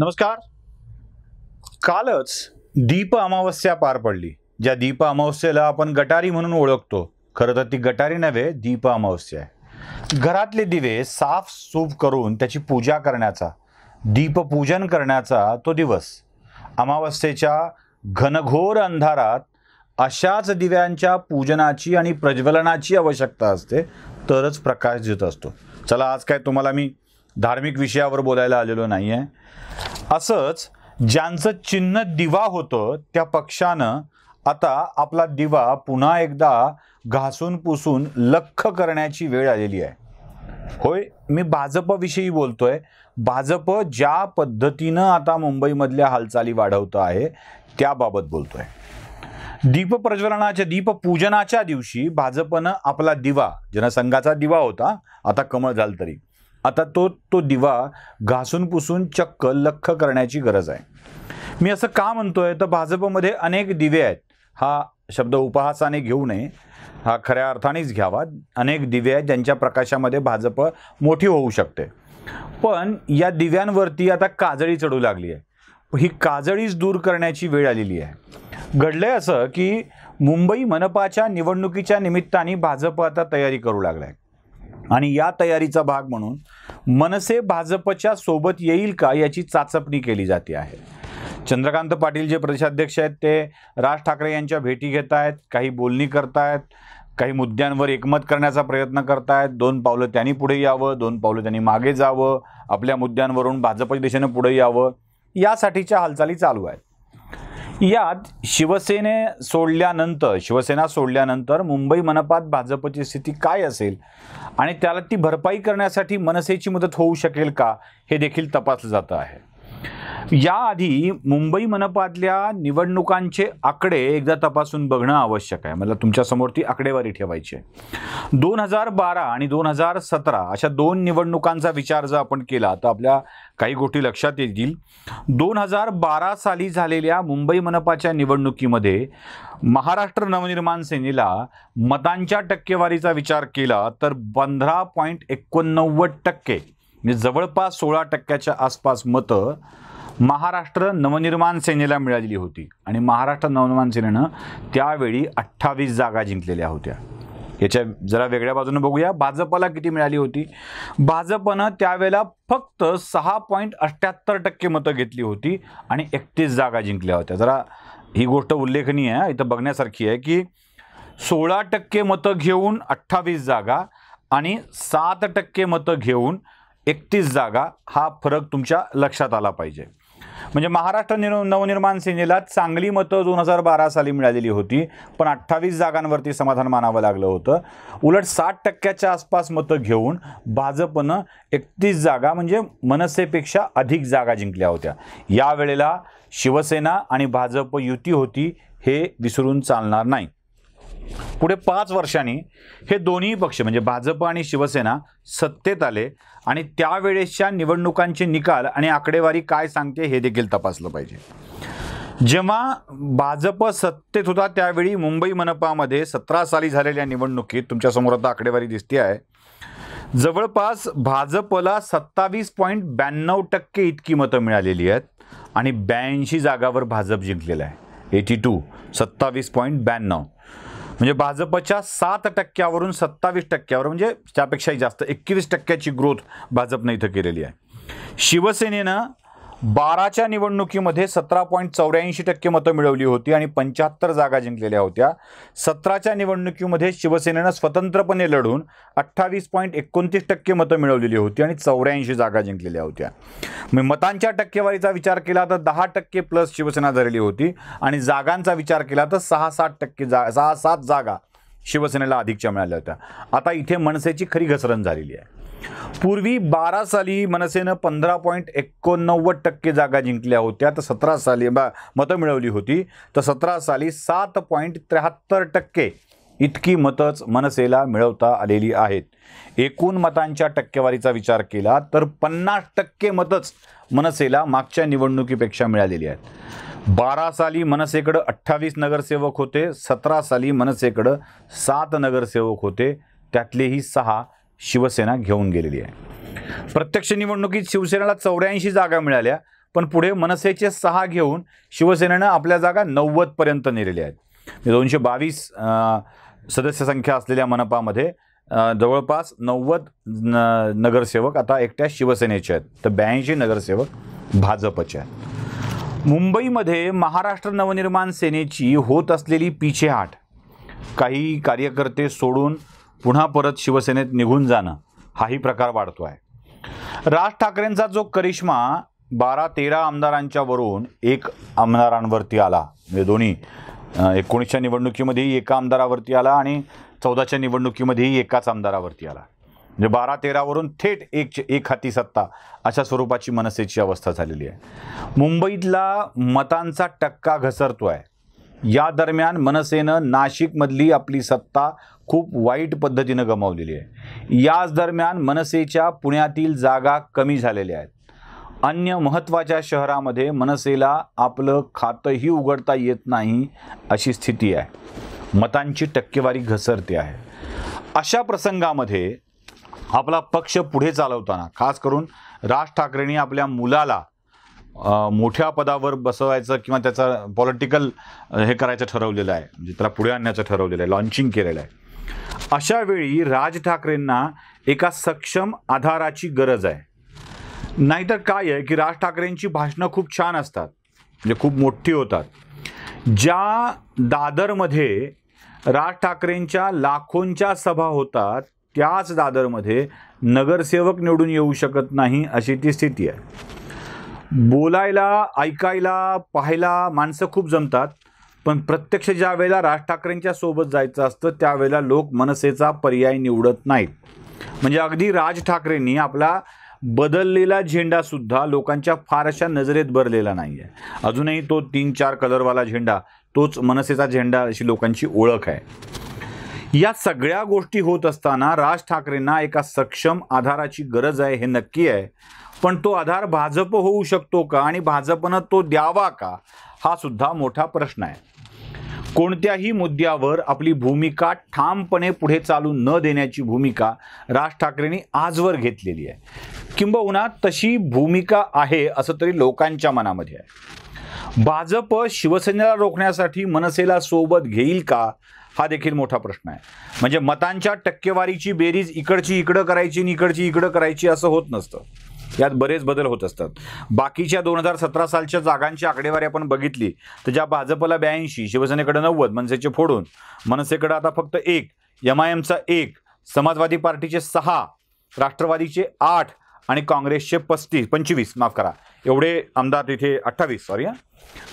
नमस्कार कालच दीप अमावस्या पार पडली ज्या दीप अमावस्येला आपण गटारी म्हणून ओळखतो खरं तर ती गटारी नव्हे दीप अमावस्या आहे घरातले दिवे साफ सूफ करून त्याची पूजा करण्याचा दीपपूजन करण्याचा तो दिवस अमावस्येच्या घनघोर अंधारात अशाच दिव्यांच्या पूजनाची आणि प्रज्वलनाची आवश्यकता असते तरच प्रकाश देत असतो चला आज काय तुम्हाला मी धार्मिक विषयावर बोलायला आलेलो नाही आहे असंच ज्यांचं चिन्ह दिवा होतं त्या पक्षानं आता आपला दिवा पुन्हा एकदा घासून पुसून लख करण्याची वेळ आलेली आहे होय मी भाजपविषयी बोलतोय भाजप ज्या पद्धतीनं आता मुंबईमधल्या हालचाली वाढवतं आहे त्याबाबत बोलतोय दीप प्रज्वलनाच्या दीप पूजनाच्या दिवशी भाजपनं आपला दिवा जनसंघाचा दिवा होता आता कमळ झालं तरी आता तो तो दिवा घासून पुसून चक्क लख करण्याची गरज आहे मी असं का म्हणतोय तर भाजपमध्ये अनेक दिवे आहेत हा शब्द उपहासाने घेऊ नये हा खऱ्या अर्थानेच घ्यावा अनेक दिवे आहेत ज्यांच्या प्रकाशामध्ये भाजप मोठी होऊ शकते पण या दिव्यांवरती आता काजळी चढू लागली आहे ही काजळीच दूर करण्याची वेळ आलेली आहे घडलंय असं की मुंबई मनपाच्या निवडणुकीच्या निमित्ताने भाजप आता तयारी करू लागला आहे आणि या तयारीचा भाग म्हणून मनसे भाजपच्या सोबत येईल का याची चाचपणी केली जाते आहे चंद्रकांत पाटील जे प्रदेशाध्यक्ष आहेत ते राज ठाकरे यांच्या भेटी घेत आहेत काही बोलणी करतायत काही मुद्द्यांवर एकमत करण्याचा प्रयत्न करतायत दोन पावलं त्यांनी पुढे यावं दोन पावलं त्यांनी मागे जावं आपल्या मुद्द्यांवरून भाजपच्या दिशेनं पुढे यावं यासाठीच्या हालचाली चालू आहेत यात शिवसेने सोडल्यानंतर शिवसेना सोडल्यानंतर मुंबई मनपात भाजपची स्थिती काय असेल आणि त्याला ती भरपाई करण्यासाठी मनसेची मदत होऊ शकेल का हे देखील तपासलं जातं आहे याआधी मुंबई मनपातल्या निवडणुकांचे आकडे एकदा तपासून बघणं आवश्यक आहे मला तुमच्यासमोर ती आकडेवारी ठेवायची आहे दोन हजार बारा आणि दोन हजार सतरा अशा दोन निवडणुकांचा विचार जर आपण केला तर आपल्या काही गोष्टी लक्षात येतील दोन हजार बारा साली झालेल्या मुंबई मनपाच्या निवडणुकीमध्ये महाराष्ट्र नवनिर्माण सेनेला मतांच्या टक्केवारीचा विचार केला तर पंधरा पॉईंट एकोणनव्वद टक्के म्हणजे जवळपास सोळा टक्क्याच्या आसपास मतं महाराष्ट्र नवनिर्माण सेनेला मिळालेली होती आणि महाराष्ट्र नवनिर्माण सेनेनं त्यावेळी अठ्ठावीस जागा जिंकलेल्या होत्या याच्या जरा वेगळ्या बाजूने बघूया भाजपला किती मिळाली होती भाजपनं त्यावेळेला फक्त सहा पॉईंट अठ्ठ्याहत्तर टक्के मतं घेतली होती आणि एकतीस जागा जिंकल्या होत्या जरा ही गोष्ट उल्लेखनीय आहे इथं बघण्यासारखी आहे की सोळा टक्के मतं घेऊन अठ्ठावीस जागा आणि सात टक्के मतं घेऊन एकतीस जागा हा फरक तुमच्या लक्षात आला पाहिजे म्हणजे महाराष्ट्र निर नवनिर्माण सेनेला चांगली मतं दोन हजार बारा साली मिळालेली होती पण अठ्ठावीस जागांवरती समाधान मानावं लागलं होतं उलट साठ टक्क्याच्या आसपास मतं घेऊन भाजपनं एकतीस जागा म्हणजे मनसेपेक्षा अधिक जागा जिंकल्या होत्या यावेळेला शिवसेना आणि भाजप युती होती हे विसरून चालणार नाही पुढे पाच वर्षांनी हे दोन्ही पक्ष म्हणजे भाजप आणि शिवसेना सत्तेत आले आणि त्यावेळेसच्या निवडणुकांचे निकाल आणि आकडेवारी काय सांगते हे देखील तपासलं पाहिजे जेव्हा भाजप सत्तेत होता त्यावेळी मुंबई मनपामध्ये सतरा साली झालेल्या निवडणुकीत तुमच्यासमोर आता आकडेवारी दिसते आहे जवळपास भाजपला सत्तावीस पॉईंट ब्याण्णव टक्के इतकी मतं मिळालेली आहेत आणि ब्याऐंशी जागावर भाजप जिंकलेला आहे एटी टू सत्तावीस पॉईंट ब्याण्णव म्हणजे भाजपच्या सात टक्क्यावरून सत्तावीस टक्क्यावर म्हणजे त्यापेक्षाही जास्त एकवीस टक्क्याची ग्रोथ भाजपनं इथं केलेली आहे शिवसेनेनं बाराच्या निवडणुकीमध्ये सतरा पॉईंट चौऱ्याऐंशी टक्के मतं मिळवली होती आणि पंच्याहत्तर जागा जिंकलेल्या होत्या सतराच्या निवडणुकीमध्ये शिवसेनेनं स्वतंत्रपणे लढून अठ्ठावीस पॉईंट एकोणतीस टक्के मतं मिळवलेली होती आणि चौऱ्याऐंशी जागा जिंकलेल्या होत्या मग मतांच्या टक्केवारीचा विचार केला तर दहा टक्के प्लस शिवसेना झालेली होती आणि जागांचा विचार केला तर सहा सात टक्के जा सहा सात जागा शिवसेनेला अधिकच्या मिळाल्या होत्या आता इथे मनसेची खरी घसरण झालेली आहे पूर्वी बारा साली मनसेनं पंधरा पॉईंट एकोणनव्वद टक्के जागा जिंकल्या होत्या तर सतरा साली बा मतं मिळवली होती तर सतरा साली सात पॉईंट त्र्याहत्तर टक्के इतकी मतंच मनसेला मिळवता आलेली आहेत एकूण मतांच्या टक्केवारीचा विचार केला तर पन्नास टक्के मतंच मनसेला मागच्या निवडणुकीपेक्षा मिळालेली आहेत बारा साली मनसेकडं अठ्ठावीस नगरसेवक होते सतरा साली मनसेकडं सात नगरसेवक होते त्यातलेही सहा शिवसेना घेऊन गेलेली आहे प्रत्यक्ष निवडणुकीत शिवसेनेला चौऱ्याऐंशी जागा मिळाल्या पण पुढे मनसेचे सहा घेऊन शिवसेनेनं आपल्या जागा नव्वदपर्यंत नेलेल्या आहेत म्हणजे दोनशे बावीस सदस्य संख्या असलेल्या मनपामध्ये जवळपास नव्वद न नगरसेवक आता एकट्या शिवसेनेचे आहेत तर ब्याऐंशी नगरसेवक भाजपचे आहेत मुंबईमध्ये महाराष्ट्र नवनिर्माण सेनेची होत असलेली पिछेहाट काही कार्यकर्ते सोडून पुन्हा परत शिवसेनेत निघून जाणं हाही प्रकार वाढतो आहे राज ठाकरेंचा जो करिश्मा बारा तेरा आमदारांच्या वरून एक आमदारांवरती आला म्हणजे दोन्ही एकोणीसच्या निवडणुकीमध्येही एका आमदारावरती आला आणि चौदाच्या निवडणुकीमध्येही एकाच आमदारावरती आला म्हणजे बारा तेरावरून थेट एक एक हाती सत्ता अशा स्वरूपाची मनसेची अवस्था झालेली आहे मुंबईतला मतांचा टक्का घसरतो आहे या दरम्यान मनसेनं नाशिकमधली आपली सत्ता खूप वाईट पद्धतीनं गमावलेली आहे याच दरम्यान मनसेच्या पुण्यातील जागा कमी झालेल्या आहेत अन्य महत्त्वाच्या शहरामध्ये मनसेला आपलं खातंही उघडता येत नाही अशी स्थिती आहे मतांची टक्केवारी घसरते आहे अशा प्रसंगामध्ये आपला पक्ष पुढे चालवताना खास करून राज ठाकरेंनी आपल्या मुलाला मोठ्या पदावर बसवायचं किंवा त्याचा पॉलिटिकल हे करायचं ठरवलेलं आहे म्हणजे त्याला पुढे आणण्याचं ठरवलेलं आहे लॉन्चिंग केलेलं आहे अशा वेळी राज ठाकरेंना एका सक्षम आधाराची गरज आहे नाहीतर काय आहे की राज ठाकरेंची भाषणं खूप छान असतात म्हणजे खूप मोठी होतात ज्या दादरमध्ये राज ठाकरेंच्या लाखोंच्या सभा होतात त्याच दादरमध्ये नगरसेवक निवडून येऊ शकत नाही अशी ती स्थिती आहे बोलायला ऐकायला पाहायला माणसं खूप जमतात पण प्रत्यक्ष ज्या वेळेला राज ठाकरेंच्या सोबत जायचं असतं त्यावेळेला लोक मनसेचा पर्याय निवडत नाहीत म्हणजे अगदी राज ठाकरेंनी आपला बदललेला झेंडा सुद्धा लोकांच्या फार अशा नजरेत भरलेला नाही आहे अजूनही तो तीन चार कलरवाला झेंडा तोच मनसेचा झेंडा अशी लोकांची ओळख आहे या सगळ्या गोष्टी होत असताना राज ठाकरेंना एका सक्षम आधाराची गरज आहे हे नक्की आहे पण तो आधार भाजप होऊ शकतो का आणि भाजपनं तो द्यावा का हा सुद्धा मोठा प्रश्न आहे कोणत्याही मुद्द्यावर आपली भूमिका ठामपणे पुढे चालू न देण्याची भूमिका राज ठाकरेंनी आजवर घेतलेली आहे किंबहुना तशी भूमिका आहे असं तरी लोकांच्या मनामध्ये आहे भाजप शिवसेनेला रोखण्यासाठी मनसेला सोबत घेईल का हा देखील मोठा प्रश्न आहे म्हणजे मतांच्या टक्केवारीची बेरीज इकडची इकडं करायची आणि इकडची इकडं करायची असं होत नसतं यात बरेच बदल होत असतात बाकीच्या दोन हजार सतरा सालच्या जागांची आकडेवारी आपण बघितली तर ज्या भाजपला ब्याऐंशी शिवसेनेकडे नव्वद मनसेचे फोडून मनसेकडे आता फक्त एक एम आय एमचा एक समाजवादी पार्टीचे सहा राष्ट्रवादीचे आठ आणि काँग्रेसचे पस्तीस पंचवीस माफ करा एवढे आमदार तिथे अठ्ठावीस सॉरी हां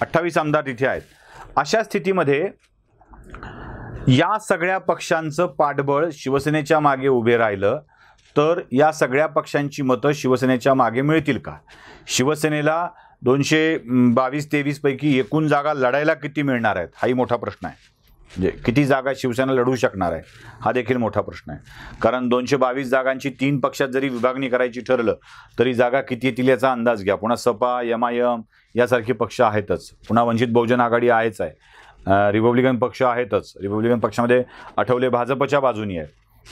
अठ्ठावीस आमदार तिथे आहेत अशा स्थितीमध्ये या सगळ्या पक्षांचं पाठबळ शिवसेनेच्या मागे उभे राहिलं तर या सगळ्या पक्षांची मतं शिवसेनेच्या मागे मिळतील का शिवसेनेला दोनशे बावीस तेवीसपैकी एकूण जागा लढायला किती मिळणार आहेत हाही मोठा प्रश्न आहे म्हणजे किती जागा शिवसेना लढू शकणार आहे हा देखील मोठा प्रश्न आहे कारण दोनशे बावीस जागांची तीन पक्षात जरी विभागणी करायची ठरलं तरी जागा किती येतील याचा अंदाज घ्या पुन्हा सपा एम आय एम यासारखे पक्ष आहेतच पुन्हा वंचित बहुजन आघाडी आहेच आहे रिपब्लिकन पक्ष आहेतच रिपब्लिकन पक्षामध्ये आठवले भाजपच्या बाजूनी आहेत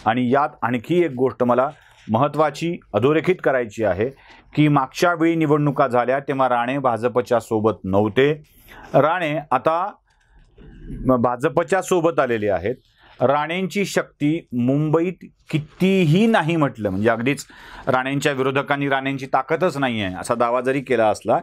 आणि यात आणखी एक गोष्ट मला महत्त्वाची अधोरेखित करायची आहे की मागच्या वेळी निवडणुका झाल्या तेव्हा राणे भाजपच्या सोबत नव्हते राणे आता भाजपच्या सोबत आलेले आहेत राणेंची शक्ती मुंबईत कितीही नाही म्हटलं म्हणजे अगदीच राणेंच्या विरोधकांनी राणेंची ताकदच नाही आहे असा दावा जरी केला असला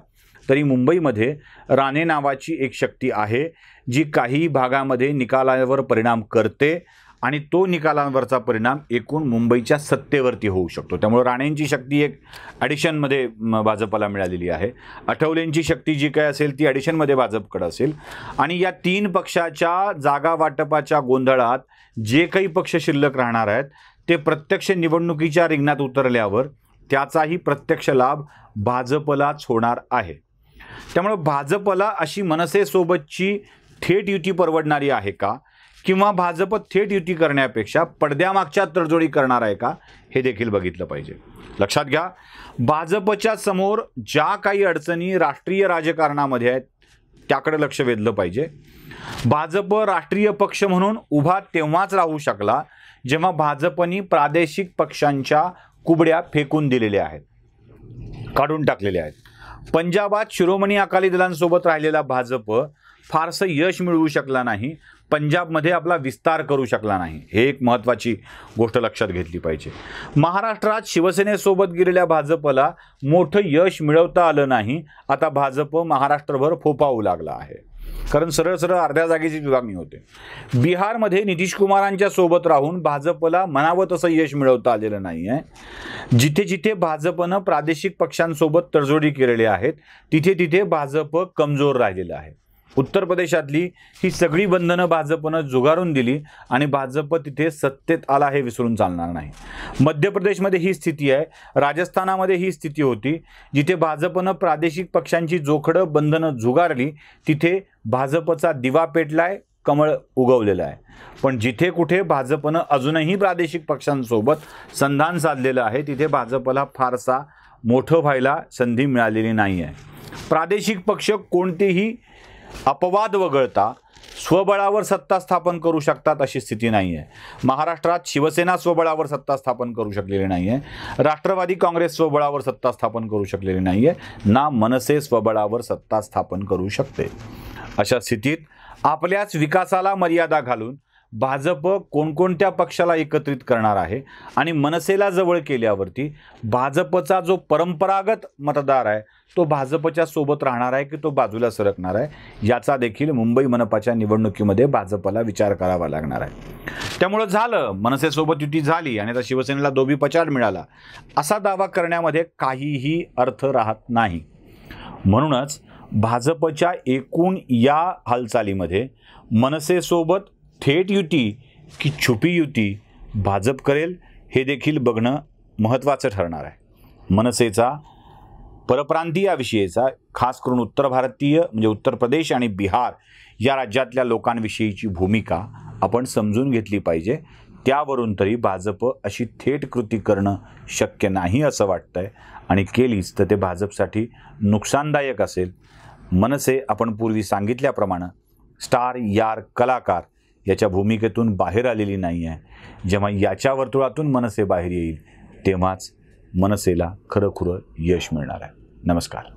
तरी मुंबईमध्ये राणे नावाची एक शक्ती आहे जी काही भागामध्ये निकालावर परिणाम करते आणि तो निकालांवरचा परिणाम एकूण मुंबईच्या सत्तेवरती होऊ शकतो त्यामुळे राणेंची शक्ती एक ॲडिशनमध्ये भाजपला मिळालेली आहे आठवलेंची शक्ती जी काय असेल ती ॲडिशनमध्ये भाजपकडं असेल आणि या तीन पक्षाच्या जागा वाटपाच्या गोंधळात जे काही पक्ष शिल्लक राहणार आहेत ते प्रत्यक्ष निवडणुकीच्या रिंगणात उतरल्यावर त्याचाही प्रत्यक्ष लाभ भाजपलाच होणार आहे त्यामुळं भाजपला अशी मनसेसोबतची थेट युती परवडणारी आहे का किंवा भाजप थेट युती करण्यापेक्षा पडद्यामागच्या तडजोडी करणार आहे का हे देखील बघितलं पाहिजे लक्षात घ्या भाजपच्या समोर ज्या काही अडचणी राष्ट्रीय राजकारणामध्ये आहेत त्याकडे लक्ष वेधलं पाहिजे भाजप राष्ट्रीय पक्ष म्हणून उभा तेव्हाच राहू शकला जेव्हा भाजपनी प्रादेशिक पक्षांच्या कुबड्या फेकून दिलेल्या आहेत काढून टाकलेल्या आहेत पंजाबात शिरोमणी अकाली दलांसोबत राहिलेला भाजप फारसं यश मिळवू शकला नाही पंजाबमध्ये आपला विस्तार करू शकला नाही हे एक महत्त्वाची गोष्ट लक्षात घेतली पाहिजे महाराष्ट्रात शिवसेनेसोबत गेलेल्या भाजपला मोठं यश मिळवता आलं नाही आता भाजप महाराष्ट्रभर फोपावू लागला आहे कारण सरळ सरळ अर्ध्या जागेची विभागणी होते बिहारमध्ये नितीश कुमारांच्या सोबत राहून भाजपला म्हणावं तसं यश मिळवता आलेलं नाही आहे जिथे जिथे भाजपनं प्रादेशिक पक्षांसोबत तडजोडी केलेली आहेत तिथे तिथे भाजप कमजोर राहिलेलं आहे उत्तर प्रदेशातली ही सगळी बंधनं भाजपनं जुगारून दिली आणि भाजप तिथे सत्तेत आला हे विसरून चालणार नाही मध्य प्रदेशमध्ये ही स्थिती आहे राजस्थानामध्ये ही स्थिती होती जिथे भाजपनं प्रादेशिक पक्षांची जोखडं बंधनं जुगारली तिथे भाजपचा दिवा पेटलाय कमळ उगवलेलं आहे पण जिथे कुठे भाजपनं अजूनही प्रादेशिक पक्षांसोबत संधान साधलेलं आहे तिथे भाजपला फारसा मोठं व्हायला संधी मिळालेली नाही आहे प्रादेशिक पक्ष कोणतेही अपवाद वगळता स्वबळावर सत्ता स्थापन करू शकतात अशी स्थिती नाही आहे महाराष्ट्रात शिवसेना स्वबळावर सत्ता स्थापन करू शकलेली नाही आहे राष्ट्रवादी काँग्रेस स्वबळावर सत्ता स्थापन करू शकलेली नाही आहे ना मनसे स्वबळावर सत्ता स्थापन करू शकते अशा स्थितीत आपल्याच विकासाला मर्यादा घालून भाजप कोणकोणत्या पक्षाला एकत्रित करणार आहे आणि मनसेला जवळ केल्यावरती भाजपचा जो परंपरागत मतदार आहे तो भाजपच्या सोबत राहणार आहे की तो बाजूला सरकणार आहे याचा देखील मुंबई मनपाच्या निवडणुकीमध्ये भाजपला विचार करावा लागणार आहे त्यामुळं झालं मनसेसोबत युती झाली आणि आता शिवसेनेला दोबी पचाड मिळाला असा दावा करण्यामध्ये काहीही अर्थ राहत नाही म्हणूनच भाजपच्या एकूण या हालचालीमध्ये मनसेसोबत थेट युती की छुपी युती भाजप करेल हे देखील बघणं महत्त्वाचं ठरणार आहे मनसेचा परप्रांतीयाविषयीचा खास करून उत्तर भारतीय म्हणजे उत्तर प्रदेश आणि बिहार या राज्यातल्या लोकांविषयीची भूमिका आपण समजून घेतली पाहिजे त्यावरून तरी भाजप अशी थेट कृती करणं शक्य नाही असं वाटतं आहे आणि केलीच तर ते भाजपसाठी नुकसानदायक असेल मनसे आपण पूर्वी सांगितल्याप्रमाणे स्टार यार कलाकार याच्या भूमिकेतून बाहेर आलेली नाही आहे जेव्हा याच्या वर्तुळातून मनसे बाहेर येईल तेव्हाच मनसेला खरंखुरं यश मिळणार आहे नमस्कार